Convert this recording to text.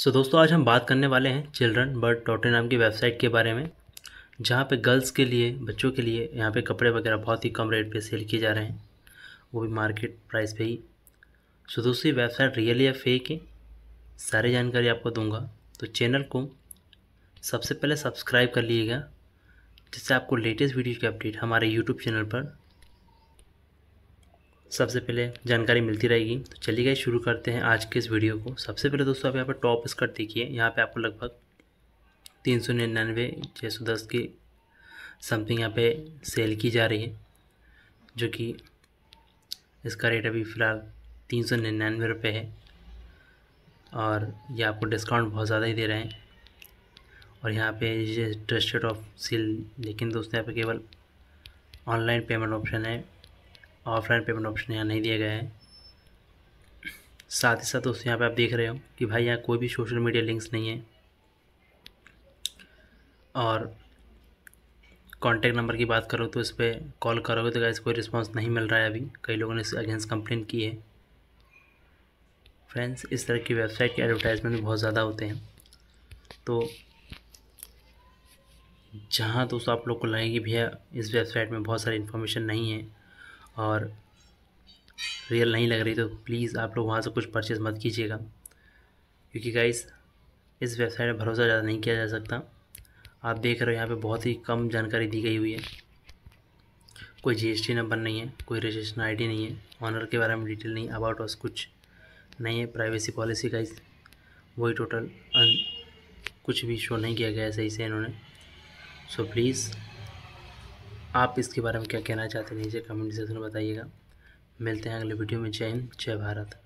सो so, दोस्तों आज हम बात करने वाले हैं चिल्ड्रन बर्ड डॉट नाम की वेबसाइट के बारे में जहाँ पे गर्ल्स के लिए बच्चों के लिए यहाँ पे कपड़े वगैरह बहुत ही कम रेट पे सेल किए जा रहे हैं वो भी मार्केट प्राइस पे ही सो so, दोस्तों ये वेबसाइट रियल या फेक है सारी जानकारी आपको दूंगा तो चैनल को सबसे पहले सब्सक्राइब कर लीजिएगा जिससे आपको लेटेस्ट वीडियो की अपडेट हमारे यूट्यूब चैनल पर सबसे पहले जानकारी मिलती रहेगी तो चलिए गए शुरू करते हैं आज के इस वीडियो को सबसे पहले दोस्तों आप यहाँ पर टॉप स्कर्ट देखिए यहाँ पे आपको लगभग तीन सौ निन्यानवे छः सौ दस की समथिंग यहाँ पे सेल की जा रही है जो कि इसका रेट अभी फ़िलहाल तीन सौ निन्यानवे रुपये है और ये आपको डिस्काउंट बहुत ज़्यादा ही दे रहे हैं और यहाँ पे ये ट्रस्टेड ऑफ सेल लेकिन दोस्तों यहाँ पे केवल ऑनलाइन पेमेंट ऑप्शन है ऑफलाइन पेमेंट ऑप्शन यहाँ नहीं दिया गया है साथ ही साथ दोस्तों यहाँ पे आप देख रहे हो कि भाई यहाँ कोई भी सोशल मीडिया लिंक्स नहीं है और कॉन्टैक्ट नंबर की बात करो तो इस पर कॉल करोगे तो क्या कोई रिस्पांस नहीं मिल रहा है अभी कई लोगों ने इस अगेंस्ट कंप्लेन की है फ्रेंड्स इस तरह की वेबसाइट के एडवर्टाइजमेंट भी बहुत ज़्यादा होते हैं तो जहाँ दोस्तों आप लोग को लगेगी भैया इस वेबसाइट में बहुत सारी इन्फॉर्मेशन नहीं है और रियल नहीं लग रही तो प्लीज़ आप लोग वहाँ से कुछ परचेज़ मत कीजिएगा क्योंकि गाइस इस वेबसाइट पर भरोसा ज़्यादा नहीं किया जा सकता आप देख रहे हो यहाँ पे बहुत ही कम जानकारी दी गई हुई है कोई जीएसटी नंबर नहीं है कोई रजिस्ट्रेशन आईडी नहीं है ऑनर के बारे में डिटेल नहीं अबाउट अस कुछ नहीं है प्राइवेसी पॉलिसी का वही टोटल कुछ भी शो नहीं किया गया है सही से इन्होंने सो प्लीज़ आप इसके बारे में क्या कहना चाहते हैं नीचे कमेंट सेक्शन में बताइएगा मिलते हैं अगले वीडियो में जय हिंद जय भारत